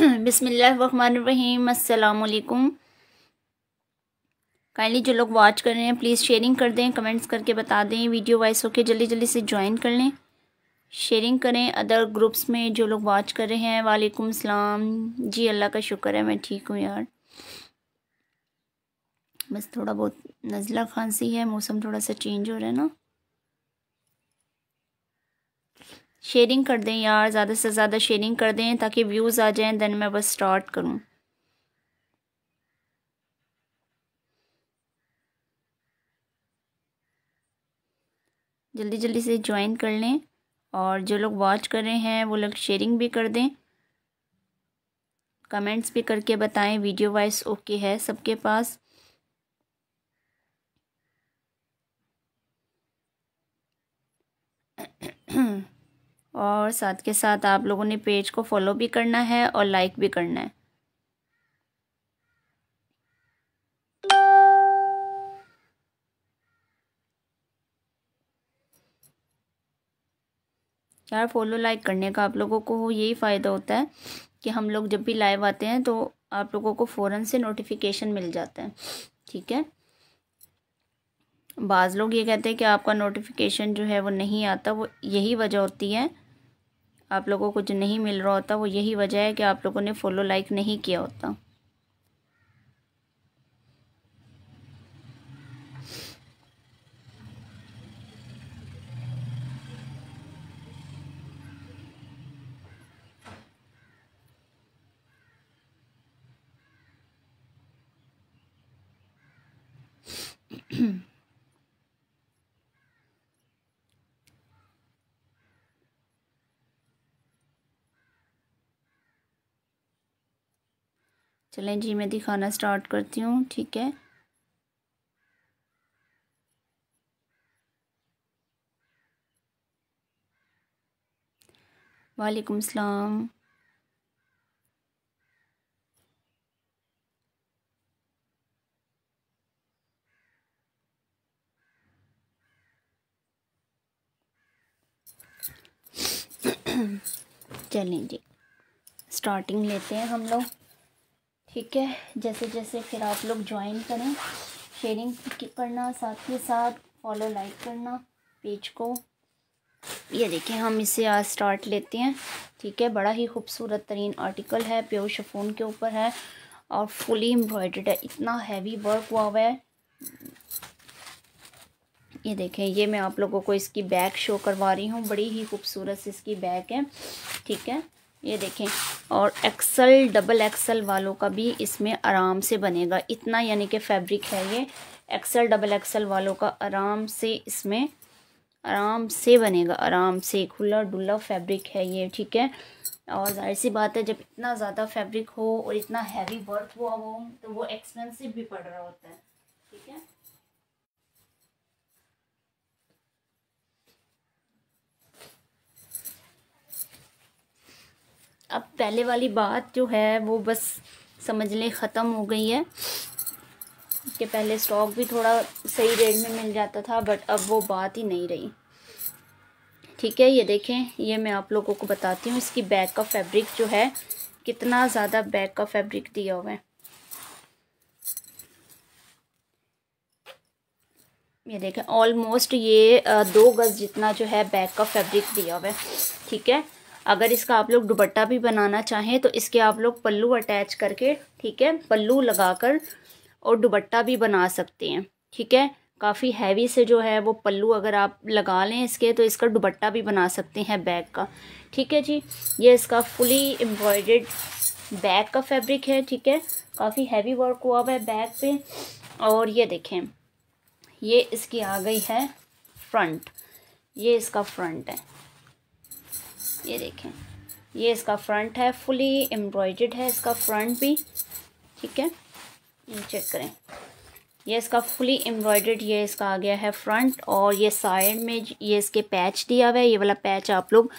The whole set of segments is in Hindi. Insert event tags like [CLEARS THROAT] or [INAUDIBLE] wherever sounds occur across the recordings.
[CLEARS THROAT] बिसमीम् काइंडली जो लोग वॉच कर रहे हैं प्लीज़ शेयरिंग कर दें कमेंट्स करके बता दें वीडियो वाइस होके जल्दी जल्दी से ज्वाइन कर लें शेयरिंग करें अदर ग्रुप्स में जो लोग वॉच कर रहे हैं वालेकुम सलाम जी अल्लाह का शुक्र है मैं ठीक हूँ यार बस थोड़ा बहुत नज़ला खांसी है मौसम थोड़ा सा चेंज हो रहा है ना शेयरिंग कर दें यार ज़्यादा से ज़्यादा शेयरिंग कर दें ताकि व्यूज़ आ जाएं देन मैं बस स्टार्ट करूँ जल्दी जल्दी से ज्वाइन कर लें और जो लोग वॉच कर रहे हैं वो लोग शेयरिंग भी कर दें कमेंट्स भी करके बताएं वीडियो वाइज ओके है सबके पास [CLEARS THROAT] और साथ के साथ आप लोगों ने पेज को फॉलो भी करना है और लाइक भी करना है यार फॉलो लाइक करने का आप लोगों को यही फ़ायदा होता है कि हम लोग जब भी लाइव आते हैं तो आप लोगों को फ़ौरन से नोटिफिकेशन मिल जाता है ठीक है बाज़ लोग ये कहते हैं कि आपका नोटिफिकेशन जो है वो नहीं आता वो यही वजह होती है आप लोगों को जो नहीं मिल रहा होता वो यही वजह है कि आप लोगों ने फॉलो लाइक नहीं किया होता चलें जी मैं दिखाना स्टार्ट करती हूँ ठीक है वालेकुम सलाम चलें जी स्टार्टिंग लेते हैं हम लोग ठीक है जैसे जैसे फिर आप लोग ज्वाइन करें शेयरिंग करना साथ ही साथ फॉलो लाइक करना पेज को ये देखें हम इसे आज स्टार्ट लेते हैं ठीक है बड़ा ही खूबसूरत तरीन आर्टिकल है प्योर शफोन के ऊपर है और फुली एम्ब्रॉयड है इतना हैवी वर्क हुआ हुआ है ये देखें ये मैं आप लोगों को इसकी बैग शो करवा रही हूँ बड़ी ही खूबसूरत इसकी बैग है ठीक है ये देखें और एक्सल डबल एक्सल वालों का भी इसमें आराम से बनेगा इतना यानी कि फैब्रिक है ये एक्सल डबल एक्सल वालों का आराम से इसमें आराम से बनेगा आराम से खुला डुल्ला फैब्रिक है ये ठीक है और जाहिर सी बात है जब इतना ज़्यादा फैब्रिक हो और इतना हैवी वर्क हुआ हो तो वो एक्सपेंसिव भी पड़ रहा होता है अब पहले वाली बात जो है वो बस समझ लें ख़त्म हो गई है कि पहले स्टॉक भी थोड़ा सही रेट में मिल जाता था बट अब वो बात ही नहीं रही ठीक है ये देखें ये मैं आप लोगों को बताती हूँ इसकी बैक का फैब्रिक जो है कितना ज़्यादा बैक का फैब्रिक दिया हुआ है ये देखें ऑलमोस्ट ये दो गज़ जितना जो है बैक का फैब्रिक दिया हुआ है ठीक है अगर इसका आप लोग दुपट्टा भी बनाना चाहें तो इसके आप लोग पल्लू अटैच करके ठीक है पल्लू लगाकर और दुपट्टा भी बना सकते हैं ठीक है काफ़ी हैवी से जो है वो पल्लू अगर आप लगा लें इसके तो इसका दुपट्टा भी बना सकते हैं बैग का ठीक है जी ये इसका फुली एम्ब्रॉयड बैग का फैब्रिक है ठीक है काफ़ी हैवी वर्क हुआ हुआ है बैग पे और ये देखें ये इसकी आ गई है फ्रंट ये इसका फ्रंट है ये देखें ये इसका फ्रंट है फुली एम्ब्रॉयड है इसका फ्रंट भी ठीक है ये चेक करें ये इसका फुली एम्ब्रॉयडर्ड ये इसका आ गया है फ्रंट और ये साइड में ये इसके पैच दिया हुआ है ये वाला पैच आप लोग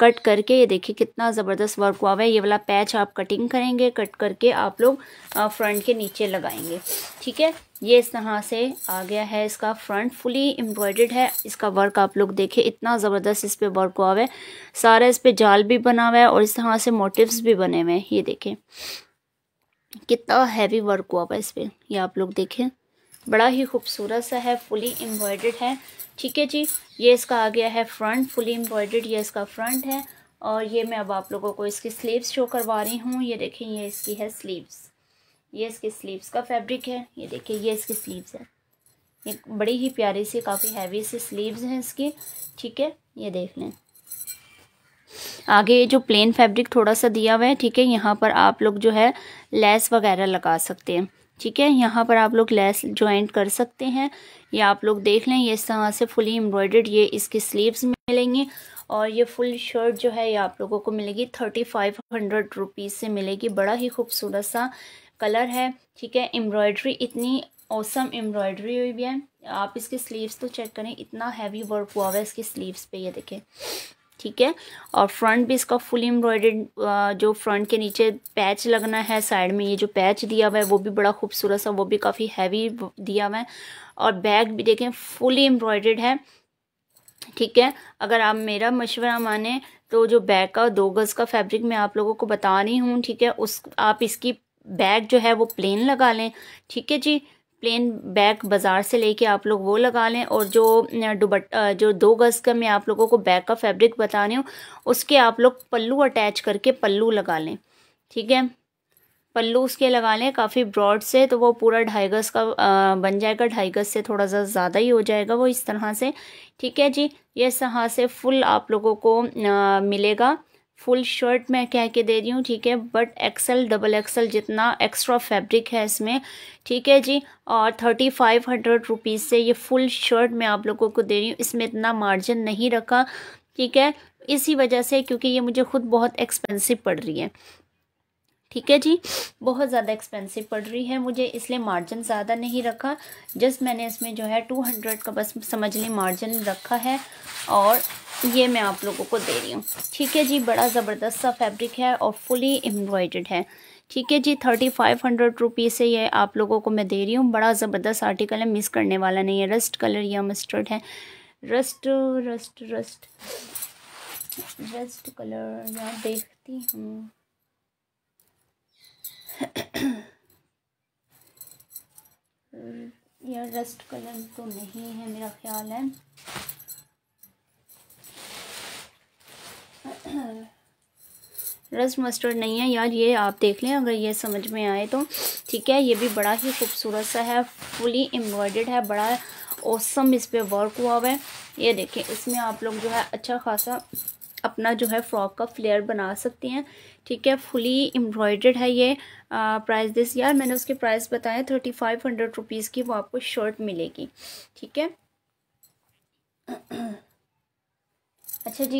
कट करके ये देखिए कितना ज़बरदस्त वर्क हुआ हुआ है ये वाला पैच आप कटिंग करेंगे कट करके आप लोग फ्रंट के नीचे लगाएंगे ठीक है ये इस तरह से आ गया है इसका फ्रंट फुली एम्ब्रॉयडर्ड है इसका वर्क आप लोग देखें इतना ज़बरदस्त इस पर वर्क हुआ हुआ है सारा इस पर जाल भी बना हुआ है और इस तरह से मोटिवस भी बने हुए हैं ये देखें कितना हैवी वर्क हुआ हुआ है इस पर ये आप लोग देखें बड़ा ही खूबसूरत सा है फुली एम्ब्रॉयड है ठीक है जी ये इसका आ गया है फ्रंट फुली एम्ब्रॉयड ये इसका फ्रंट है और ये मैं अब आप लोगों को इसकी स्लीव्स शो करवा रही हूँ ये देखें ये इसकी है स्लीव्स ये इसकी स्लीव्स का फैब्रिक है ये देखिए ये इसकी स्लीव्स है ये बड़ी ही प्यारी सी काफ़ी हैवी सी स्लीव्स हैं इसकी ठीक है ये देख लें आगे ये जो प्लेन फैब्रिक थोड़ा सा दिया हुआ है ठीक है यहाँ पर आप लोग जो है लेस वगैरह लगा सकते हैं ठीक है यहाँ पर आप लोग लेस ज्वाइंट कर सकते हैं या आप लोग देख लें ये इस तरह से फुली एम्ब्रॉयडर्ड ये इसके स्लीव्स में मिलेंगी और ये फुल शर्ट जो है ये आप लोगों को मिलेगी थर्टी फाइव हंड्रेड रुपीज़ से मिलेगी बड़ा ही खूबसूरत सा कलर है ठीक है एम्ब्रॉयडरी इतनी औसम एम्ब्रॉयडरी हुई भी है आप इसके स्लीव्स तो चेक करें इतना हैवी वर्क हुआ हुआ है इसके स्लीव्स पे ये देखें ठीक है और फ्रंट भी इसका फुल एम्ब्रॉयडेड जो फ्रंट के नीचे पैच लगना है साइड में ये जो पैच दिया हुआ है वो भी बड़ा खूबसूरत सा वो भी काफ़ी हैवी दिया हुआ है और बैग भी देखें फुली एम्ब्रॉयडेड है ठीक है अगर आप मेरा मशवरा माने तो जो बैग का दो गज़ का फैब्रिक मैं आप लोगों को बता रही हूँ ठीक है उस आप इसकी बैग जो है वो प्लेन लगा लें ठीक है जी प्लेन बैक बाज़ार से लेके आप लोग वो लगा लें और जो दुबट जो दो गज़ का मैं आप लोगों को बैक का फैब्रिक बता रही हूँ उसके आप लोग पल्लू अटैच करके पल्लू लगा लें ठीक है पल्लू उसके लगा लें काफ़ी ब्रॉड से तो वो पूरा ढाई गज़ का बन जाएगा ढाई गज़ से थोड़ा सा ज़्यादा ही हो जाएगा वो इस तरह से ठीक है जी इस तरह से फुल आप लोगों को मिलेगा फुल शर्ट मैं कह के दे रही हूँ ठीक है but XL double XL extra एक्स्ट्रा फैब्रिक है इसमें ठीक है जी और थर्टी फाइव हंड्रेड रुपीज़ से ये फुल शर्ट मैं आप लोगों को दे रही हूँ इसमें इतना मार्जिन नहीं रखा ठीक है इसी वजह से क्योंकि ये मुझे खुद बहुत एक्सपेंसिव पड़ रही है ठीक है जी बहुत ज़्यादा एक्सपेंसिव पड़ रही है मुझे इसलिए मार्जिन ज़्यादा नहीं रखा जस्ट मैंने इसमें जो है टू हंड्रेड का बस समझ ली मार्जिन रखा है और ये मैं आप लोगों को दे रही हूँ ठीक है जी बड़ा ज़बरदस्त सा फैब्रिक है और फुली एम्ब्रॉयड है ठीक है जी थर्टी फाइव हंड्रेड रुपीज़ से ये आप लोगों को मैं दे रही हूँ बड़ा ज़बरदस्त आर्टिकल है मिस करने वाला नहीं है रस्ट कलर या मस्टर्ड है rust rust rust rust colour यार देखती हूँ या रस्ट कलर तो नहीं है मेरा ख्याल है रस्ट मस्टर्ड नहीं है यार ये आप देख लें अगर ये समझ में आए तो ठीक है ये भी बड़ा ही खूबसूरत सा है फुली एम्ब्रॉयडर्ड है बड़ा औसम इस पर वर्क हुआ हुआ है ये देखें इसमें आप लोग जो है अच्छा खासा अपना जो है फ्रॉक का फ्लेयर बना सकती हैं ठीक है फुली एम्ब्रॉयड्रेड है ये प्राइस दिस यार मैंने उसके प्राइस बताया थर्टी फाइव हंड्रेड रुपीज़ की वो आपको शर्ट मिलेगी ठीक है अच्छा जी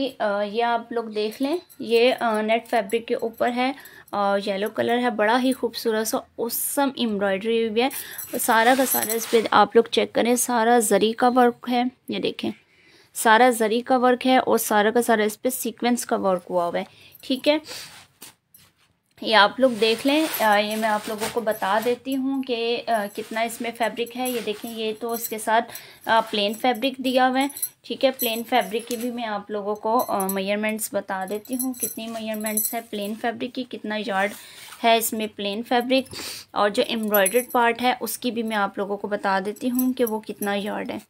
ये आप लोग देख लें ये नेट फैब्रिक के ऊपर है और येलो कलर है बड़ा ही खूबसूरत सा उसम एम्ब्रॉयडरी हुई है सारा का सारा इस पर आप लोग चेक करें सारा जरी का वर्क है ये देखें सारा जरी का वर्क है और सारा का सारा इस पर सीक्वेंस का वर्क हुआ हुआ है ठीक है ये आप लोग देख लें ये मैं आप लोगों को बता देती हूँ कि कितना इसमें फैब्रिक है ये देखें ये तो इसके साथ प्लेन फैब्रिक दिया हुआ है ठीक है प्लेन फैब्रिक की भी मैं आप लोगों को मेयरमेंट्स बता देती हूँ कितनी मेयरमेंट्स है प्लेन फैब्रिक की कितना यार्ड है इसमें प्लेन फैब्रिक और जो एम्ब्रॉयड्रेड पार्ट है उसकी भी मैं आप लोगों को बता देती हूँ कि वो कितना यार्ड है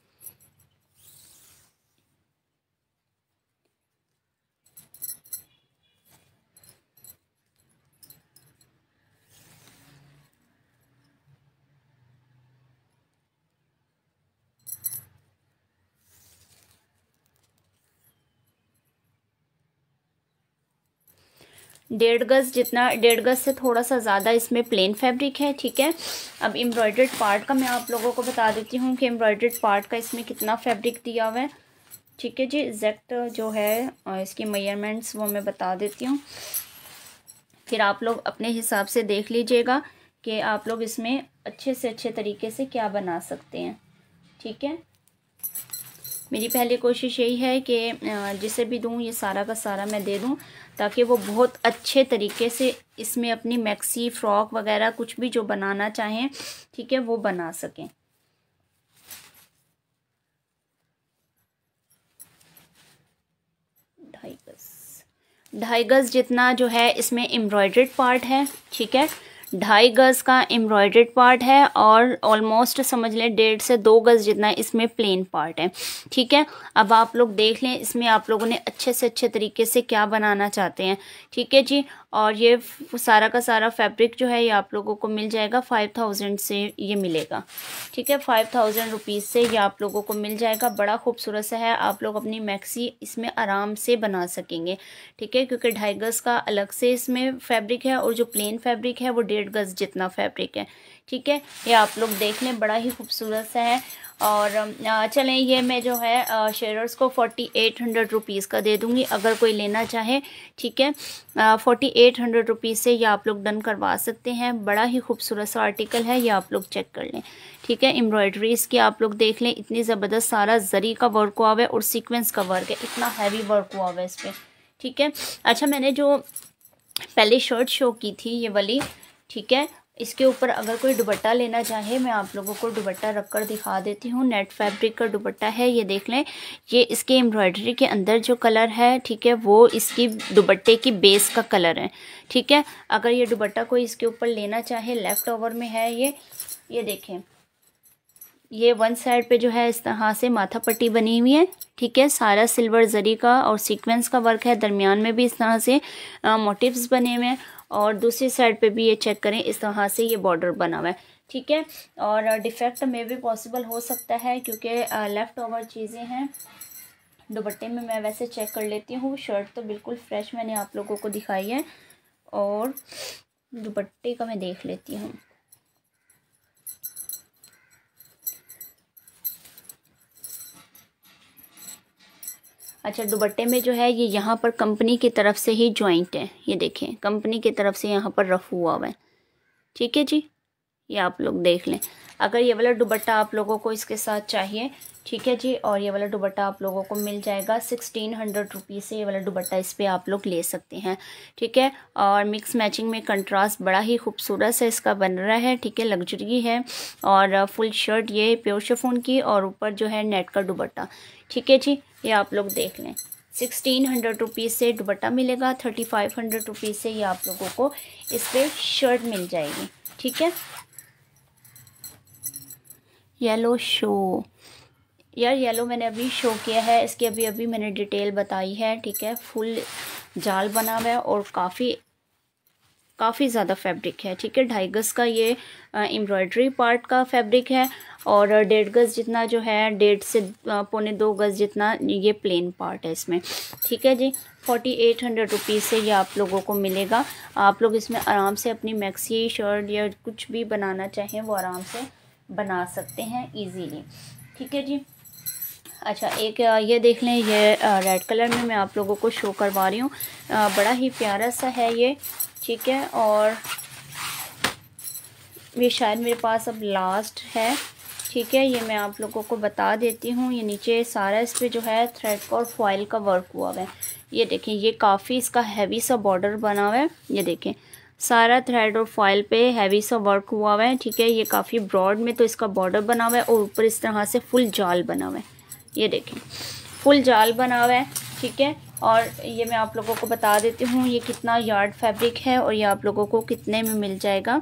डेढ़ गज जितना डेढ़ गज से थोड़ा सा ज़्यादा इसमें प्लेन फैब्रिक है ठीक है अब एम्ब्रॉयड्रेड पार्ट का मैं आप लोगों को बता देती हूँ कि एम्ब्रॉयड्रेड पार्ट का इसमें कितना फैब्रिक दिया हुआ है ठीक है जी एग्जैक्ट जो है इसकी मेयरमेंट्स वो मैं बता देती हूँ फिर आप लोग अपने हिसाब से देख लीजिएगा कि आप लोग इसमें अच्छे से अच्छे तरीके से क्या बना सकते हैं ठीक है मेरी पहली कोशिश यही है कि जिसे भी दूँ ये सारा का सारा मैं दे दूँ ताकि वो बहुत अच्छे तरीके से इसमें अपनी मैक्सी फ्रॉक वगैरह कुछ भी जो बनाना चाहें ठीक है वो बना सकें ढाई गज ढाई गज जितना जो है इसमें एम्ब्रॉयड्रेड पार्ट है ठीक है ढाई गज़ का एम्ब्रॉयड्रेड पार्ट है और ऑलमोस्ट समझ लें डेढ़ से दो गज़ जितना इसमें प्लेन पार्ट है ठीक है अब आप लोग देख लें इसमें आप लोगों ने अच्छे से अच्छे तरीके से क्या बनाना चाहते हैं ठीक है जी और ये सारा का सारा फैब्रिक जो है ये आप लोगों को मिल जाएगा फाइव थाउजेंड से ये मिलेगा ठीक है फाइव थाउजेंड रुपीज़ से ये आप लोगों को मिल जाएगा बड़ा खूबसूरत सा है आप लोग अपनी मैक्सी इसमें आराम से बना सकेंगे ठीक है क्योंकि ढाई गज़ का अलग से इसमें फैब्रिक है और जो प्लेन फैब्रिक है वो डेढ़ डेढ़ गज़ जितना फैब्रिक है ठीक है ये आप लोग देख लें बड़ा ही खूबसूरत सा है और चलें ये मैं जो है शेयर्स को फोर्टी एट हंड्रेड रुपीज़ का दे दूंगी अगर कोई लेना चाहे ठीक है फोर्टी एट हंड्रेड रुपीज़ से ये आप लोग डन करवा सकते हैं बड़ा ही खूबसूरत सा आर्टिकल है ये आप लोग चेक कर लें ठीक है एम्ब्रॉयडरी इसकी आप लोग देख लें इतनी ज़बरदस्त सारा जरी का वर्क हुआ है और सिक्वेंस का वर्क है इतना हैवी वर्क हुआ है इस पर ठीक है अच्छा मैंने जो पहले शर्ट शो की थी ये वाली ठीक है इसके ऊपर अगर कोई दुबट्टा लेना चाहे मैं आप लोगों को दुबट्टा रख कर दिखा देती हूँ नेट फैब्रिक का दुबट्टा है ये देख लें ये इसके एम्ब्रॉयडरी के अंदर जो कलर है ठीक है वो इसकी दुबट्टे की बेस का कलर है ठीक है अगर ये दुबट्टा कोई इसके ऊपर लेना चाहे लेफ़्ट ओवर में है ये ये देखें ये वन साइड पे जो है इस तरह से माथा पट्टी बनी हुई है ठीक है सारा सिल्वर जरी का और सीक्वेंस का वर्क है दरमियान में भी इस तरह से मोटिव्स बने हुए हैं और दूसरी साइड पे भी ये चेक करें इस तरह से ये बॉर्डर बना हुआ है ठीक है और डिफेक्ट में भी पॉसिबल हो सकता है क्योंकि लेफ़्ट ओवर चीज़ें हैं दुपट्टे में मैं वैसे चेक कर लेती हूँ शर्ट तो बिल्कुल फ्रेश मैंने आप लोगों को दिखाई है और दुपट्टे का मैं देख लेती हूँ अच्छा दुबट्टे में जो है ये यहाँ पर कंपनी की तरफ से ही जॉइंट है ये देखें कंपनी की तरफ से यहाँ पर रफ हुआ हुआ है ठीक है जी ये आप लोग देख लें अगर ये वाला दुबट्टा आप लोगों को इसके साथ चाहिए ठीक है जी और ये वाला दुबट्टा आप लोगों को मिल जाएगा सिक्सटीन हंड्रेड रुपीज़ से ये वाला दुबट्टा इस पर आप लोग ले सकते हैं ठीक है और मिक्स मैचिंग में कंट्रास्ट बड़ा ही खूबसूरत सा इसका बन रहा है ठीक है लग्जरी है और फुल शर्ट ये प्योर शेफोन की और ऊपर जो है नेट का दुबट्टा ठीक है जी ये आप लोग देख लें सिक्सटीन हंड्रेड रुपीज़ से दुपट्टा मिलेगा थर्टी फाइव हंड्रेड रुपीज़ से ये आप लोगों को इस पर शर्ट मिल जाएगी ठीक है येलो शो यार येलो मैंने अभी शो किया है इसकी अभी अभी मैंने डिटेल बताई है ठीक है फुल जाल बना हुआ है और काफ़ी काफ़ी ज़्यादा फैब्रिक है ठीक है ढाई गज़ का ये एम्ब्रॉयड्री पार्ट का फैब्रिक है और डेढ़ गज़ जितना जो है डेढ़ से पौने दो गज़ जितना ये प्लेन पार्ट है इसमें ठीक है जी फोर्टी एट हंड्रेड रुपीज़ से ये आप लोगों को मिलेगा आप लोग इसमें आराम से अपनी मैक्सी शर्ट या कुछ भी बनाना चाहें वो आराम से बना सकते हैं ईजीली ठीक है जी अच्छा एक ये देख लें ये रेड कलर में मैं आप लोगों को शो करवा रही हूँ बड़ा ही प्यारा सा है ये ठीक है और ये शायद मेरे पास अब लास्ट है ठीक है ये मैं आप लोगों को बता देती हूँ ये नीचे सारा इस पर जो है थ्रेड और फॉइल का वर्क हुआ हुआ है ये देखें ये काफ़ी इसका हैवी सा बॉर्डर बना हुआ है ये देखें सारा थ्रेड और फॉइल पे हैवी सा वर्क हुआ हुआ है ठीक है ये काफ़ी ब्रॉड में तो इसका बॉर्डर बना हुआ है और ऊपर इस तरह से फुल जाल बना हुआ है ये देखें फुल जाल बना हुआ है ठीक है और ये मैं आप लोगों को बता देती हूँ ये कितना यार्ड फैब्रिक है और ये आप लोगों को कितने में मिल जाएगा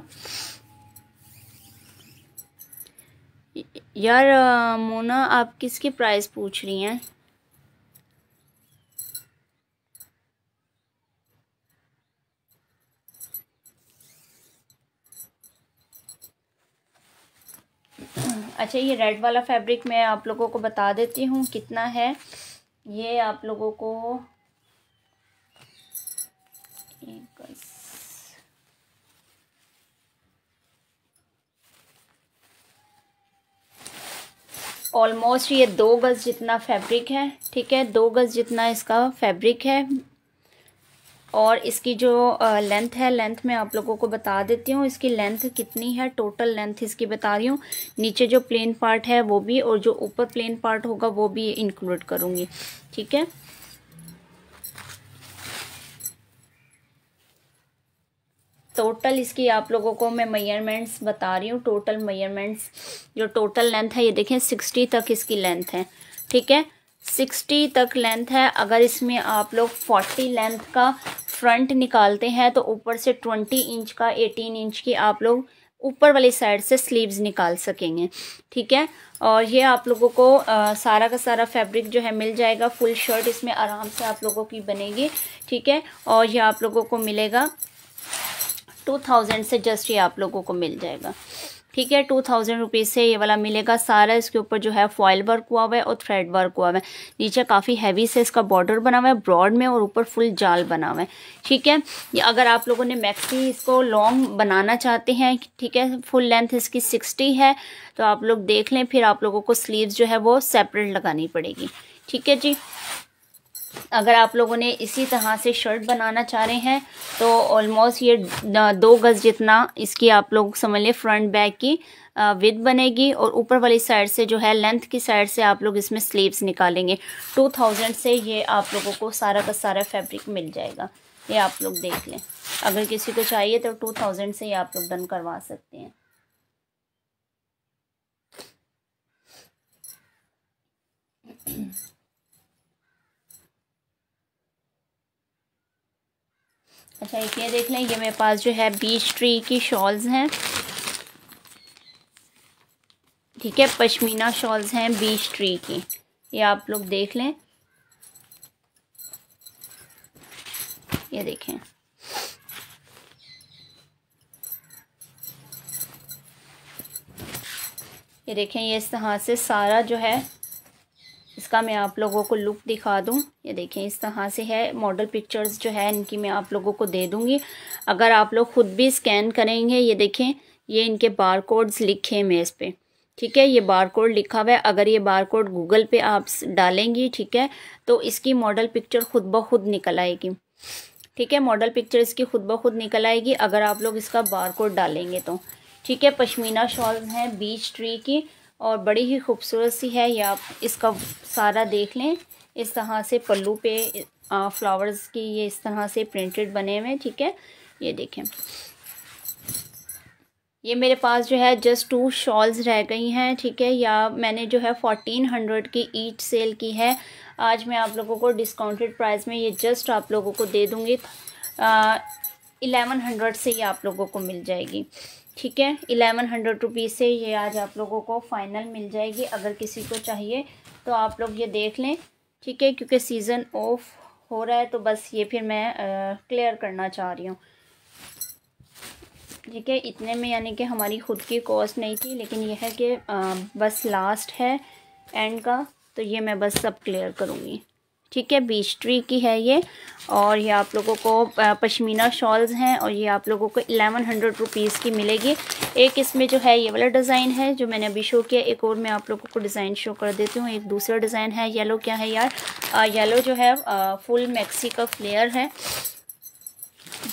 यार मोना आप किसकी प्राइस पूछ रही हैं अच्छा ये रेड वाला फैब्रिक मैं आप लोगों को बता देती हूँ कितना है ये आप लोगों को ऑलमोस्ट ये दो गज़ जितना फैब्रिक है ठीक है दो गज़ जितना इसका फैब्रिक है और इसकी जो लेंथ है लेंथ मैं आप लोगों को बता देती हूँ इसकी लेंथ कितनी है टोटल लेंथ इसकी बता रही हूँ नीचे जो प्लेन पार्ट है वो भी और जो ऊपर प्लेन पार्ट होगा वो भी इंक्लूड करूँगी ठीक है टोटल इसकी आप लोगों को मैं मेयरमेंट्स बता रही हूँ टोटल मेयरमेंट्स जो टोटल लेंथ है ये देखें सिक्सटी तक इसकी लेंथ है ठीक है सिक्सटी तक लेंथ है अगर इसमें आप लोग फोर्टी लेंथ का फ्रंट निकालते हैं तो ऊपर से ट्वेंटी इंच का एटीन इंच की आप लोग ऊपर वाली साइड से स्लीव्स निकाल सकेंगे ठीक है और ये आप लोगों को आ, सारा का सारा फैब्रिक जो है मिल जाएगा फुल शर्ट इसमें आराम से आप लोगों की बनेगी ठीक है और ये आप लोगों को मिलेगा टू थाउजेंड से जस्ट ये आप लोगों को मिल जाएगा ठीक है टू थाउजेंड रुपीज़ से ये वाला मिलेगा सारा इसके ऊपर जो है फॉयल वर्क हुआ हुआ है और थ्रेड वर्क हुआ हुआ है नीचे काफ़ी हैवी से इसका बॉर्डर बना हुआ है ब्रॉड में और ऊपर फुल जाल बना हुआ है ठीक है ये अगर आप लोगों ने मैक्सी इसको लॉन्ग बनाना चाहते हैं ठीक है फुल लेंथ इसकी सिक्सटी है तो आप लोग देख लें फिर आप लोगों को स्लीव जो है वो सेपरेट लगानी पड़ेगी ठीक है जी अगर आप लोगों ने इसी तरह से शर्ट बनाना चाह रहे हैं तो ऑलमोस्ट ये दो गज़ जितना इसकी आप लोग समझ लें फ्रंट बैक की विथ बनेगी और ऊपर वाली साइड से जो है लेंथ की साइड से आप लोग इसमें स्लीव्स निकालेंगे टू थाउजेंड से ये आप लोगों को सारा का सारा फैब्रिक मिल जाएगा ये आप लोग देख लें अगर किसी को चाहिए तो टू थाउजेंड से ये आप लोग डन करवा सकते हैं Mm-hmm. अच्छा एक ये देख लें ये मेरे पास जो है बीच ट्री की शॉल्स हैं ठीक है पश्मीना शॉल्स हैं बीच ट्री की ये आप लोग देख लें ये देखें ये देखें ये इस तरह से सारा जो है इसका मैं आप लोगों को लुक दिखा दूँ ये देखें इस तरह से है मॉडल पिक्चर्स जो है इनकी मैं आप लोगों को दे दूँगी अगर आप लोग ख़ुद भी स्कैन करेंगे ये देखें ये इनके बार कोड्स लिखे हैं मैं इस पर ठीक है ये बार कोड लिखा हुआ है अगर ये बार कोड गूगल पे आप डालेंगी ठीक है तो इसकी मॉडल पिक्चर खुद ब खुद निकल आएगी ठीक है मॉडल पिक्चर इसकी खुद ब खुद निकल आएगी अगर आप लोग इसका बार कोड डालेंगे तो ठीक है पश्मीना शॉल्स हैं बीच ट्री की और बड़ी ही खूबसूरत सी है या आप इसका सारा देख लें इस तरह से पल्लू पे फ्लावर्स की ये इस तरह से प्रिंटेड बने हुए हैं ठीक है ये देखें ये मेरे पास जो है जस्ट टू शॉल्स रह गई हैं ठीक है या मैंने जो है फोर्टीन हंड्रेड की ईच सेल की है आज मैं आप लोगों को डिस्काउंटेड प्राइस में ये जस्ट आप लोगों को दे दूँगी एलेवन हंड्रेड से ही आप लोगों को मिल जाएगी ठीक है इलेवन हंड्रेड रुपीज़ से ये आज आप लोगों को फाइनल मिल जाएगी अगर किसी को चाहिए तो आप लोग ये देख लें ठीक है क्योंकि सीज़न ऑफ हो रहा है तो बस ये फिर मैं क्लियर करना चाह रही हूँ ठीक है इतने में यानी कि हमारी ख़ुद की कॉस्ट नहीं थी लेकिन यह है कि आ, बस लास्ट है एंड का तो ये मैं बस सब क्लियर करूँगी ठीक है बीच ट्री की है ये और ये आप लोगों को पश्मीना शॉल्स हैं और ये आप लोगों को एलेवन हंड्रेड रुपीज़ की मिलेगी एक इसमें जो है ये वाला डिज़ाइन है जो मैंने अभी शो किया एक और मैं आप लोगों को डिज़ाइन शो कर देती हूँ एक दूसरा डिज़ाइन है येलो क्या है यार आ, येलो जो है आ, फुल मैक्सी का फ्लेयर है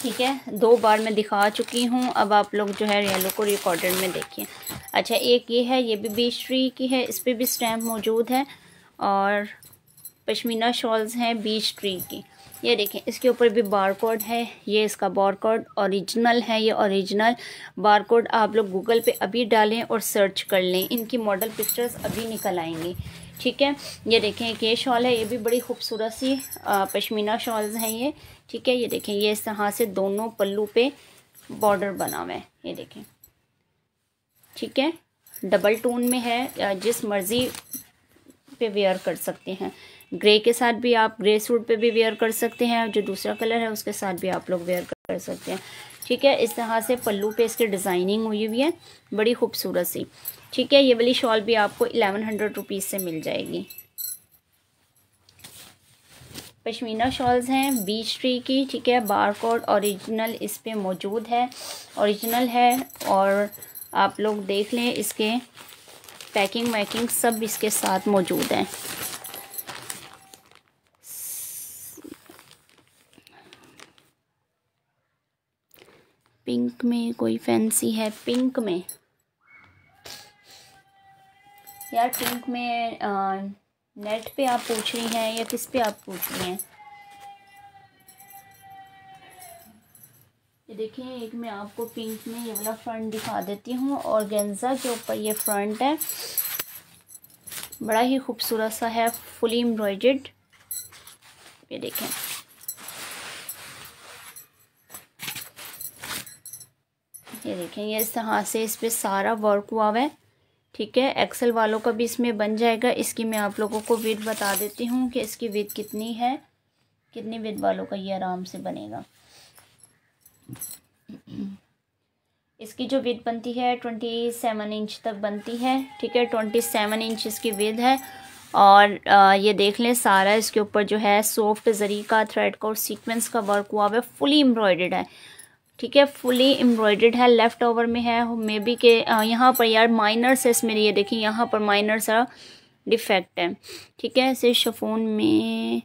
ठीक है दो बार मैं दिखा चुकी हूँ अब आप लोग जो है येलो को रिकॉर्डेड में देखिए अच्छा एक ये है ये भी बीच ट्री की है इस पर भी स्टैम्प मौजूद है और पश्मीना शॉल्स हैं बीच ट्री की ये देखें इसके ऊपर भी बार कोड है ये इसका बार कोड औरिजिनल है ये ओरिजिनल बार कोड आप लोग गूगल पे अभी डालें और सर्च कर लें इनकी मॉडल पिक्चर्स अभी निकल आएंगे ठीक है ये देखें एक ये शॉल है ये भी बड़ी खूबसूरत सी पश्मीना शॉल्स हैं ये ठीक है ये देखें ये इस तरह से दोनों पल्लू पे बॉर्डर बना हुआ है ये देखें ठीक है डबल टोन में है जिस मर्ज़ी पे वेयर कर सकते हैं ग्रे के साथ भी आप ग्रे सूट पे भी वेयर कर सकते हैं जो दूसरा कलर है उसके साथ भी आप लोग वेयर कर सकते हैं ठीक है इस तरह से पल्लू पे इसकी डिज़ाइनिंग हुई हुई है बड़ी खूबसूरत सी ठीक है ये वाली शॉल भी आपको एलेवन हंड्रेड रुपीज़ से मिल जाएगी पश्मीना शॉल्स हैं बीच ट्री की ठीक है बार कोड औरिजिनल इस पर मौजूद है औरिजिनल है और आप लोग देख लें इसके पैकिंग वैकिंग सब इसके साथ मौजूद हैं पिंक में कोई फैंसी है पिंक में यार पिंक में आ, नेट पे आप पूछ रही हैं या किस पे आप पूछ रही हैं ये देखिए एक मैं आपको पिंक में ये वाला फ्रंट दिखा देती हूँ और गेंजा के ऊपर ये फ्रंट है बड़ा ही खूबसूरत सा है फुली एम्ब्रॉयड ये देखें ये देखें ये इस तरह से इस पर सारा वर्क हुआ हुआ है ठीक है एक्सल वालों का भी इसमें बन जाएगा इसकी मैं आप लोगों को विद बता देती हूँ कि इसकी विद कितनी है कितनी विद वालों का ये आराम से बनेगा इसकी जो विद बनती है ट्वेंटी सेवन इंच तक बनती है ठीक है ट्वेंटी सेवन इंच इसकी विध है और ये देख लें सारा इसके ऊपर जो है सॉफ्ट जरी का थ्रेड का और सीक्वेंस का वर्क हुआ हुआ है फुली एम्ब्रॉयडेड है ठीक है फुली एम्ब्रॉयडेड है लेफ़्ट ओवर में है मे बी के यहाँ पर यार माइनर्स है इसमें ये देखिए यहाँ पर माइनर सा डिफेक्ट है ठीक है इसे शफोन में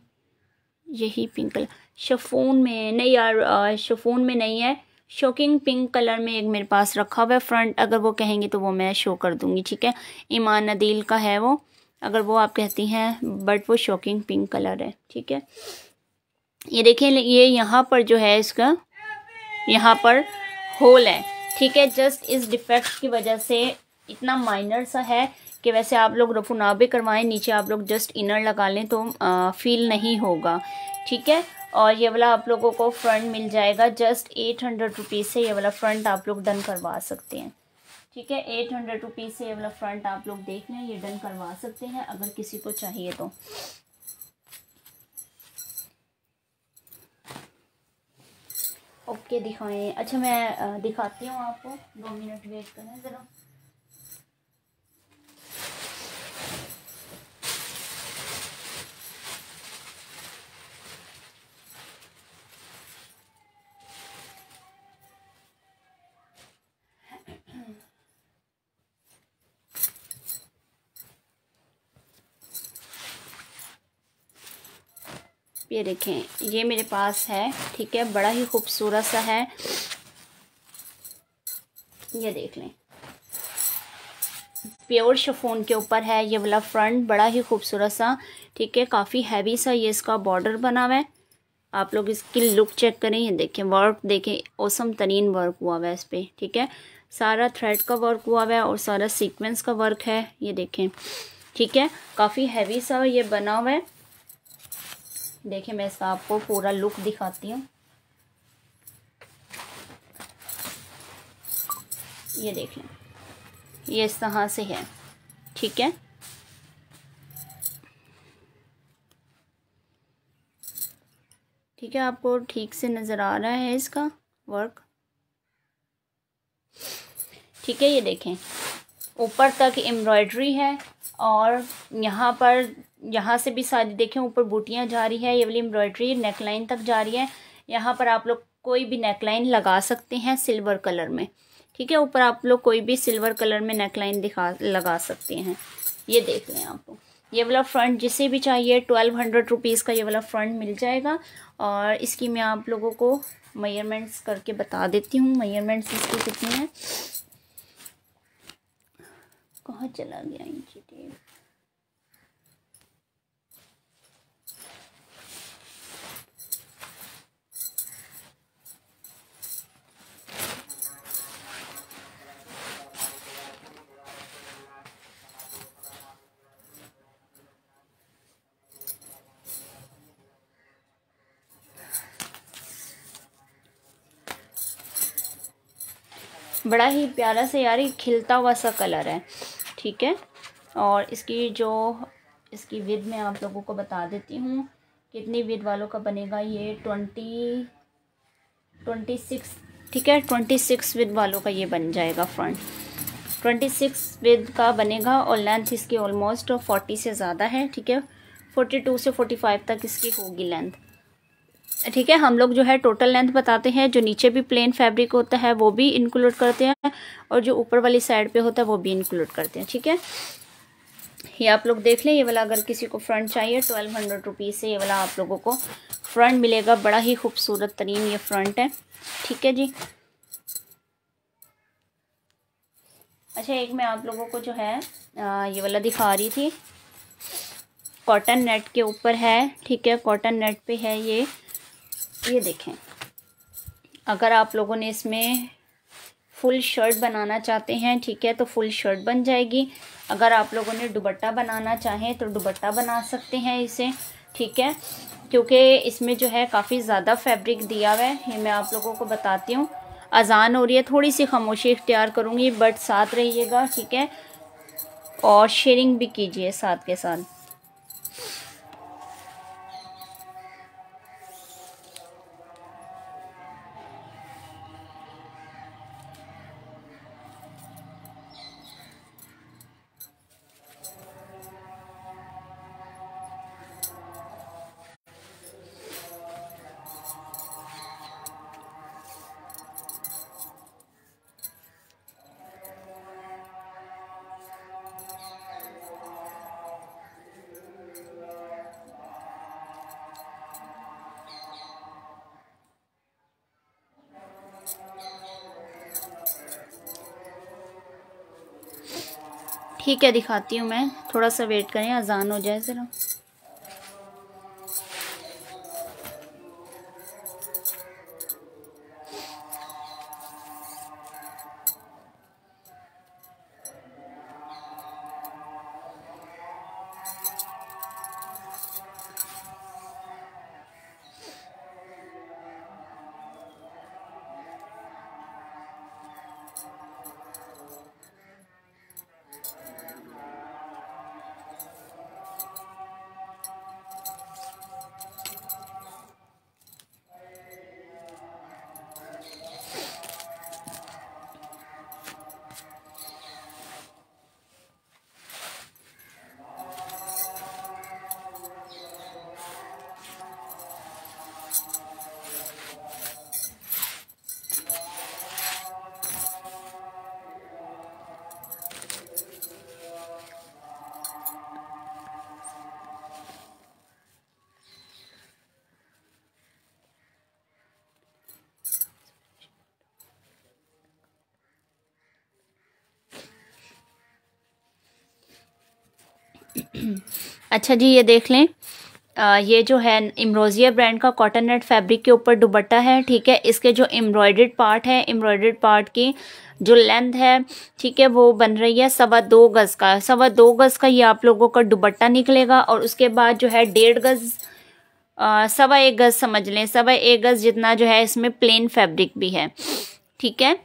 यही पिंक कलर शफोन में नहीं यार शफोन में नहीं है शॉकिंग पिंक कलर में एक मेरे पास रखा हुआ है फ्रंट अगर वो कहेंगे तो वो मैं शो कर दूँगी ठीक है ईमान अदील का है वो अगर वो आप कहती हैं बट वो शॉकिंग पिंक कलर है ठीक है ये देखें ये यहाँ पर जो है इसका यहाँ पर होल है ठीक है जस्ट इस डिफेक्ट की वजह से इतना माइनर सा है कि वैसे आप लोग रफू ना भी करवाएं नीचे आप लोग जस्ट इनर लगा लें तो आ, फील नहीं होगा ठीक है और ये वाला आप लोगों को फ्रंट मिल जाएगा जस्ट एट हंड्रेड रुपीज़ से ये वाला फ्रंट आप लोग डन करवा सकते हैं ठीक है एट हंड्रेड रुपीज़ से ये वाला फ्रंट आप लोग देख लें ये डन करवा सकते हैं अगर किसी को चाहिए तो ओके दिखाएं अच्छा मैं दिखाती हूँ आपको दो मिनट वेट करें ज़रा ये देखें ये मेरे पास है ठीक है बड़ा ही खूबसूरत सा है ये देख लें प्योर शफोन के ऊपर है ये वाला फ्रंट बड़ा ही खूबसूरत सा ठीक है काफ़ी हैवी सा ये इसका बॉर्डर बना हुआ है आप लोग इसकी लुक चेक करें ये देखें वर्क देखें औसम तरीन वर्क हुआ हुआ है इस पर ठीक है सारा थ्रेड का वर्क हुआ हुआ है और सारा सीक्वेंस का वर्क है ये देखें ठीक है काफ़ी हैवी सा ये बना हुआ है देखिए मैं इसका आपको पूरा लुक दिखाती हूँ ये देख लें ये इस तरह से है ठीक है ठीक है आपको ठीक से नज़र आ रहा है इसका वर्क ठीक है ये देखें ऊपर तक एम्ब्रॉयडरी है और यहाँ पर यहाँ से भी सारी देखें ऊपर बूटियाँ जा रही है ये वाली एम्ब्रॉयडरी नेकलाइन तक जा रही है यहाँ पर आप लोग कोई भी नेकलाइन लगा सकते हैं सिल्वर कलर में ठीक है ऊपर आप लोग कोई भी सिल्वर कलर में नेकलाइन दिखा लगा सकते हैं ये देख लें आप ये वाला फ्रंट जिसे भी चाहिए ट्वेल्व हंड्रेड रुपीज़ का ये वाला फ्रंट मिल जाएगा और इसकी मैं आप लोगों को मेयरमेंट्स करके बता देती हूँ मेयरमेंट्स इसकी कितनी है कहाँ चला गया इंची टेप बड़ा ही प्यारा से यार खिलता हुआ सा कलर है ठीक है और इसकी जो इसकी विद मैं आप लोगों को बता देती हूँ कितनी विद वालों का बनेगा ये ट्वेंटी ट्वेंटी सिक्स ठीक है ट्वेंटी सिक्स विद वालों का ये बन जाएगा फ्रंट ट्वेंटी सिक्स विद का बनेगा और लेंथ इसकी ऑलमोस्ट फोर्टी से ज़्यादा है ठीक है फोर्टी टू से फोर्टी फाइव तक इसकी होगी लेंथ ठीक है हम लोग जो है टोटल लेंथ बताते हैं जो नीचे भी प्लेन फैब्रिक होता है वो भी इंक्लूड करते हैं और जो ऊपर वाली साइड पे होता है वो भी इंक्लूड करते हैं ठीक है ये आप लोग देख लें ये वाला अगर किसी को फ्रंट चाहिए ट्वेल्व हंड्रेड रुपीज़ से ये वाला आप लोगों को फ्रंट मिलेगा बड़ा ही खूबसूरत तरीन ये फ्रंट है ठीक है जी अच्छा एक मैं आप लोगों को जो है ये वाला दिखा रही थी कॉटन नेट के ऊपर है ठीक है कॉटन नेट पे है ये ये देखें अगर आप लोगों ने इसमें फुल शर्ट बनाना चाहते हैं ठीक है तो फुल शर्ट बन जाएगी अगर आप लोगों ने दुबट्टा बनाना चाहें तो दुबट्टा बना सकते हैं इसे ठीक है क्योंकि इसमें जो है काफ़ी ज़्यादा फैब्रिक दिया हुआ है ये मैं आप लोगों को बताती हूँ अजान हो रही है थोड़ी सी खामोशी इख्तियार करूँगी बट साथ रहिएगा ठीक है और शेयरिंग भी कीजिए साथ के साथ ठीक है दिखाती हूँ मैं थोड़ा सा वेट करें अजान हो जाए ज़रा अच्छा जी ये देख लें आ, ये जो है एम्ब्रोजिया ब्रांड का कॉटन नेट फैब्रिक के ऊपर दुबट्टा है ठीक है इसके जो एम्ब्रॉयड्रेड पार्ट है एम्ब्रॉयड्रेड पार्ट की जो लेंथ है ठीक है वो बन रही है सवा दो गज़ का सवा दो गज़ का ये आप लोगों का दुबट्टा निकलेगा और उसके बाद जो है डेढ़ गज़ सवा एक गज़ समझ लें सवा एक गज़ जितना जो है इसमें प्लेन फैब्रिक भी है ठीक है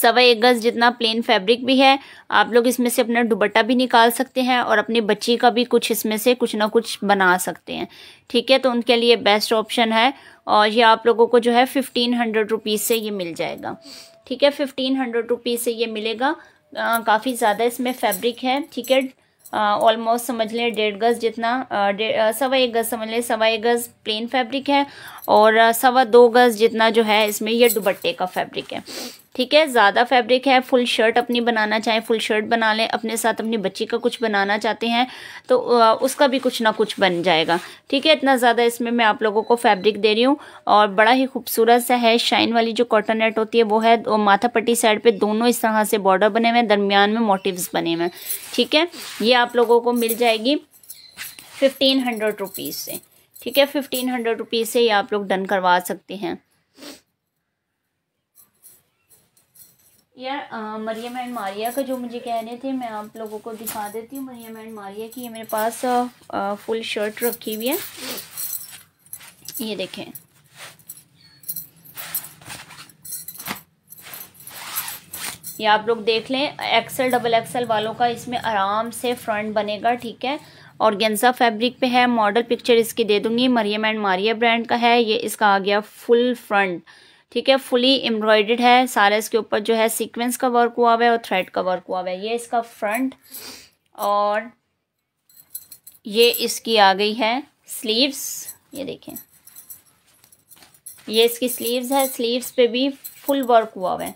सवा एक गज़ जितना प्लेन फैब्रिक भी है आप लोग इसमें से अपना दुबट्टा भी निकाल सकते हैं और अपने बच्ची का भी कुछ इसमें से कुछ ना कुछ बना सकते हैं ठीक है तो उनके लिए बेस्ट ऑप्शन है और ये आप लोगों को जो है फिफ्टीन हंड्रेड रुपीज़ से ये मिल जाएगा ठीक है फिफ्टीन हंड्रेड रुपीज़ से ये मिलेगा काफ़ी ज़्यादा इसमें फैब्रिक है ठीक है ऑलमोस्ट समझ लें डेढ़ गज़ जितना सवा एक गज़ समझ लें सवा एक गज़ प्लेन फैब्रिक है और सवा दो गज़ जितना जो है इसमें यह दुबट्टे का फैब्रिक है ठीक है ज़्यादा फैब्रिक है फुल शर्ट अपनी बनाना चाहें फुल शर्ट बना लें अपने साथ अपनी बच्ची का कुछ बनाना चाहते हैं तो उसका भी कुछ ना कुछ बन जाएगा ठीक है इतना ज़्यादा इसमें मैं आप लोगों को फैब्रिक दे रही हूँ और बड़ा ही खूबसूरत सा है शाइन वाली जो कॉटन नेट होती है वो है और माथा पट्टी साइड पर दोनों इस तरह से बॉर्डर बने हुए हैं दरमियान में मोटिवस बने हुए हैं ठीक है ये आप लोगों को मिल जाएगी फिफ्टीन हंड्रेड रुपीज़ से ठीक है फिफ्टीन हंड्रेड रुपीज़ से ये आप लोग डन करवा सकते हैं यार मरियम एंड मारिया का जो मुझे कह रहे थे मैं आप लोगों को दिखा देती हूँ मरियम एंड मारिया की ये मेरे पास आ, आ, फुल शर्ट रखी हुई है ये देखें ये आप लोग देख लें एक्सल डबल एक्सल वालों का इसमें आराम से फ्रंट बनेगा ठीक है और गेंजा फैब्रिक पे है मॉडल पिक्चर इसकी दे दूंगी मरियम एंड मारिया ब्रांड का है ये इसका आ गया फुल फ्रंट ठीक है फुली एम्ब्रॉयडेड है सारा इसके ऊपर जो है सीक्वेंस का वर्क हुआ हुआ है और थ्रेड का वर्क हुआ हुआ है ये इसका फ्रंट और ये इसकी आ गई है स्लीव्स ये देखें ये इसकी स्लीव्स है स्लीव्स पे भी फुल वर्क हुआ हुआ है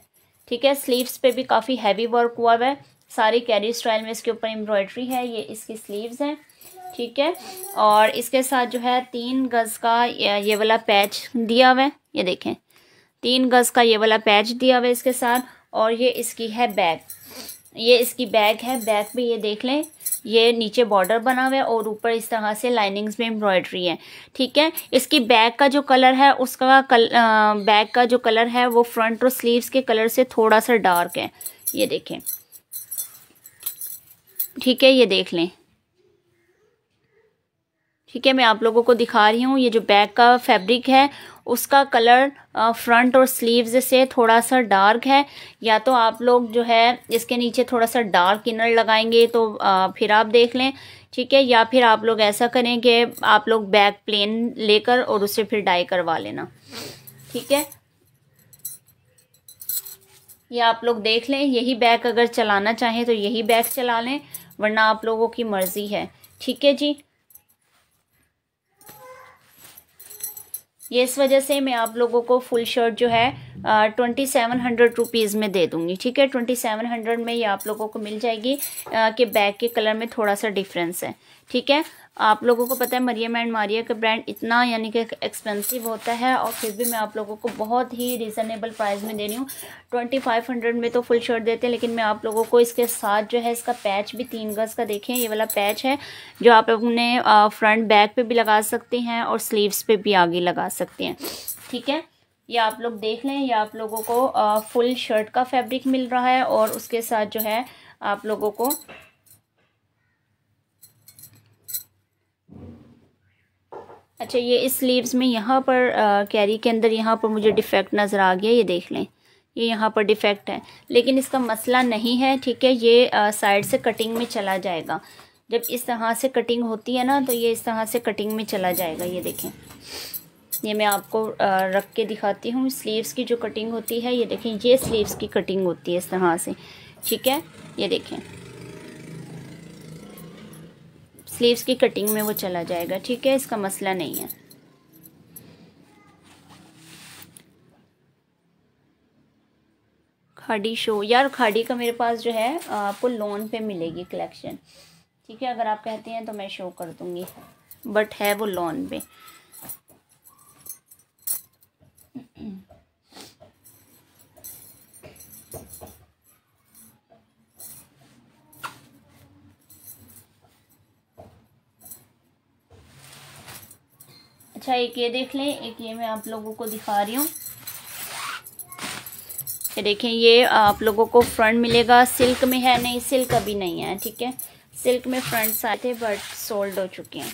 ठीक है स्लीव्स पे भी काफ़ी हैवी वर्क हुआ हुआ है सारी कैरी स्टाइल में इसके ऊपर एम्ब्रॉयडरी है ये इसकी स्लीव्स हैं ठीक है और इसके साथ जो है तीन गज़ का ये वाला पैच दिया हुआ है ये देखें तीन गज का ये वाला पैच दिया हुआ है इसके साथ और ये इसकी है बैग ये इसकी बैग है बैग पे ये देख लें ये नीचे बॉर्डर बना हुआ है और ऊपर इस तरह से लाइनिंग्स में एम्ब्रॉयडरी है ठीक है इसकी बैग का जो कलर है उसका कल बैग का जो कलर है वो फ्रंट और स्लीव्स के कलर से थोड़ा सा डार्क है ये देखें ठीक है ये देख लें ठीक है मैं आप लोगों को दिखा रही हूँ ये जो बैग का फैब्रिक है उसका कलर फ्रंट और स्लीव्स से थोड़ा सा डार्क है या तो आप लोग जो है इसके नीचे थोड़ा सा डार्क इनर लगाएंगे तो फिर आप देख लें ठीक है या फिर आप लोग ऐसा करें कि आप लोग बैक प्लेन लेकर और उसे फिर डाई करवा लेना ठीक है या आप लोग देख लें यही बैग अगर चलाना चाहें तो यही बैग चला लें वरना आप लोगों की मर्ज़ी है ठीक है जी ये इस वजह से मैं आप लोगों को फुल शर्ट जो है ट्वेंटी सेवन हंड्रेड रुपीज़ में दे दूँगी ठीक है ट्वेंटी सेवन हंड्रेड में ये आप लोगों को मिल जाएगी कि बैग के कलर में थोड़ा सा डिफरेंस है ठीक है आप लोगों को पता है मरियम एंड मारिया का ब्रांड इतना यानी कि एक्सपेंसिव होता है और फिर भी मैं आप लोगों को बहुत ही रीज़नेबल प्राइस में दे रही हूँ ट्वेंटी फाइव हंड्रेड में तो फुल शर्ट देते हैं लेकिन मैं आप लोगों को इसके साथ जो है इसका पैच भी तीन गज़ का देखें ये वाला पैच है जो आप अपने फ्रंट बैक पर भी लगा सकते हैं और स्लीवस पर भी आगे लगा सकते हैं ठीक है या आप लोग देख लें या आप लोगों को फुल शर्ट का फैब्रिक मिल रहा है और उसके साथ जो है आप लोगों को अच्छा ये इस स्लीव्स में यहाँ पर कैरी के अंदर यहाँ पर मुझे डिफेक्ट नज़र आ गया ये देख लें ये यहाँ पर डिफेक्ट है लेकिन इसका मसला नहीं है ठीक है ये साइड से कटिंग में चला जाएगा जब इस तरह से कटिंग होती है ना तो ये इस तरह से कटिंग में चला जाएगा ये देखें ये मैं आपको रख के दिखाती हूँ स्लीव्स की जो कटिंग होती है ये देखें ये स्लीव्स की कटिंग होती है इस तरह से ठीक है ये देखें स्लीव्स की कटिंग में वो चला जाएगा ठीक है इसका मसला नहीं है खाड़ी शो यार खाड़ी का मेरे पास जो है आपको लोन पे मिलेगी कलेक्शन ठीक है अगर आप कहते हैं तो मैं शो कर दूंगी बट है वो लोन पे अच्छा एक ये देख लें एक ये मैं आप लोगों को दिखा रही हूँ ये देखें ये आप लोगों को फ्रंट मिलेगा सिल्क में है नहीं सिल्क अभी नहीं है ठीक है सिल्क में फ्रंट्स आए थे बट सोल्ड हो चुके हैं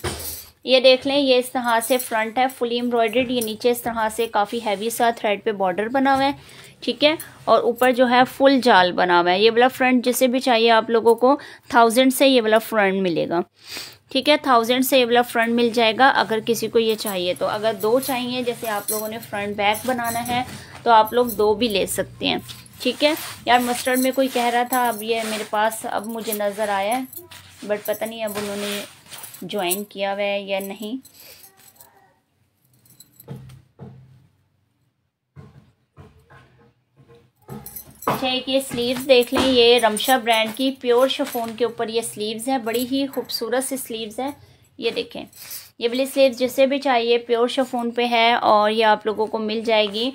ये देख लें ये इस तरह से फ्रंट है फुली एम्ब्रॉयड्रेड ये नीचे इस तरह से काफ़ी हैवी सा थ्रेड पे बॉर्डर बना हुआ है ठीक है और ऊपर जो है फुल जाल बना हुआ है ये वाला फ्रंट जिसे भी चाहिए आप लोगों को थाउजेंड से ये वाला फ्रंट मिलेगा ठीक है थाउजेंड से ये वाला फ्रंट मिल जाएगा अगर किसी को ये चाहिए तो अगर दो चाहिए जैसे आप लोगों ने फ्रंट बैक बनाना है तो आप लोग दो भी ले सकते हैं ठीक है यार मस्टर्ड में कोई कह रहा था अब ये मेरे पास अब मुझे नज़र आया है बट पता नहीं अब उन्होंने ज्वाइन किया हुआ है या नहीं अच्छा एक ये स्लीव्स देख लें ये रमशा ब्रांड की प्योर शफोन के ऊपर ये स्लीव्स हैं बड़ी ही खूबसूरत सी स्लीव्स हैं ये देखें ये वाली स्लीव्स जिसे भी चाहिए प्योर शफोन पे है और ये आप लोगों को मिल जाएगी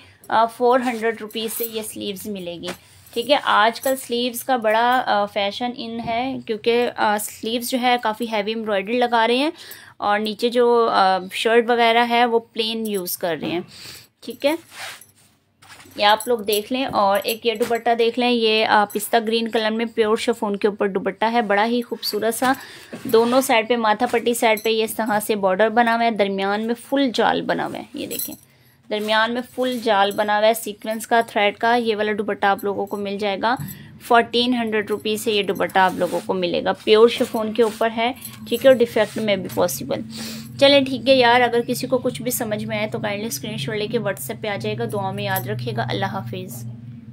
फ़ोर हंड्रेड रुपीज़ से ये स्लीव्स मिलेगी ठीक है आजकल स्लीव्स का बड़ा फैशन इन है क्योंकि स्लीव्स जो है काफ़ी हैवी एम्ब्रॉयडर लगा रहे हैं और नीचे जो शर्ट वगैरह है वो प्लेन यूज़ कर रहे हैं ठीक है ये आप लोग देख लें और एक ये दुपट्टा देख लें ये पिस्ता ग्रीन कलर में प्योर शफोन के ऊपर दुपट्टा है बड़ा ही खूबसूरत सा दोनों साइड पे माथा पट्टी साइड पे ये इस तरह से बॉर्डर बना हुआ है दरमियान में फुल जाल बना हुआ है ये देखें दरमियान में फुल जाल बना हुआ है सीक्वेंस का थ्रेड का ये वाला दुपट्टा आप लोगों को मिल जाएगा फोर्टीन हंड्रेड रुपीज़ से ये दुपट्टा आप लोगों को मिलेगा प्योर शफोन के ऊपर है ठीक है और डिफेक्ट में भी पॉसिबल चलें ठीक है यार अगर किसी को कुछ भी समझ में आए तो काइंडली स्क्रीन लेके व्हाट्सएप पे आ जाएगा दुआ में याद रखिएगा अल्लाह हाफिज़